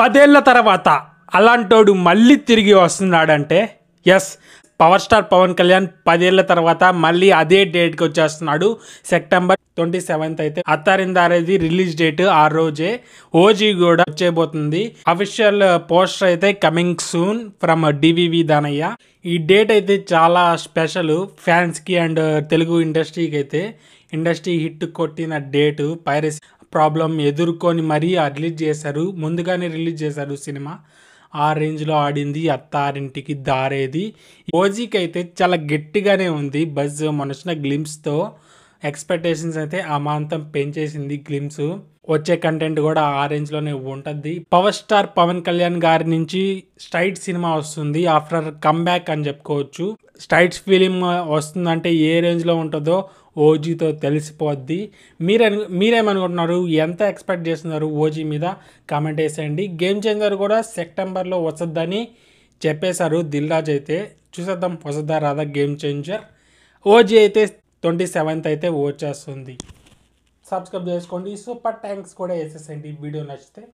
పదేళ్ల తర్వాత అలాంటోడు మళ్ళీ తిరిగి వస్తున్నాడంటే yes power star Pawan Kalyan పదేళ్ల తర్వాత మళ్ళీ అదే డేట్కి వచ్చేస్తున్నాడు సెప్టెంబర్ ట్వంటీ సెవెంత్ అయితే అత్తారిందారేది రిలీజ్ డేట్ ఆ రోజే ఓజీ కూడా వచ్చేబోతుంది అఫీషియల్ పోస్టర్ అయితే coming soon from DVV Danayya ఈ డేట్ అయితే చాలా స్పెషల్ ఫ్యాన్స్కి అండ్ తెలుగు ఇండస్ట్రీకి అయితే ఇండస్ట్రీ హిట్ కొట్టిన డేటు పైరస్ ప్రాబ్లం ఎదుర్కొని మరీ రిలీజ్ చేశారు ముందుగానే రిలీజ్ చేశారు సినిమా ఆ రేంజ్లో ఆడింది అత్తారింటికి దారేది ఓజీకి అయితే చాలా గట్టిగానే ఉంది బజ్ మనసున గ్లిమ్స్తో ఎక్స్పెక్టేషన్స్ అయితే అమాంతం పెంచేసింది గ్లిమ్స్ వచ్చే కంటెంట్ కూడా ఆ రేంజ్లోనే ఉంటుంది పవర్ స్టార్ పవన్ కళ్యాణ్ గారి నుంచి స్ట్రైట్ సినిమా వస్తుంది ఆఫ్టర్ కమ్బ్యాక్ అని చెప్పుకోవచ్చు స్ట్రైట్స్ ఫిలిం వస్తుందంటే ఏ రేంజ్లో ఉంటుందో ఓజీతో తెలిసిపోద్ది మీరని మీరేమనుకుంటున్నారు ఎంత ఎక్స్పెక్ట్ చేస్తున్నారు ఓజీ మీద కామెంట్ వేసేయండి గేమ్ చేంజర్ కూడా సెప్టెంబర్లో వస్తుందని చెప్పేశారు దిల్ రాజ్ అయితే చూసేద్దాం వసద్దా రాదా గేమ్ చేంజర్ ఓజీ అయితే ట్వంటీ సెవెంత్ అయితే వచ్చేస్తుంది సబ్స్క్రైబ్ చేసుకోండి సూపర్ థ్యాంక్స్ కూడా వేసేసండి వీడియో నచ్చితే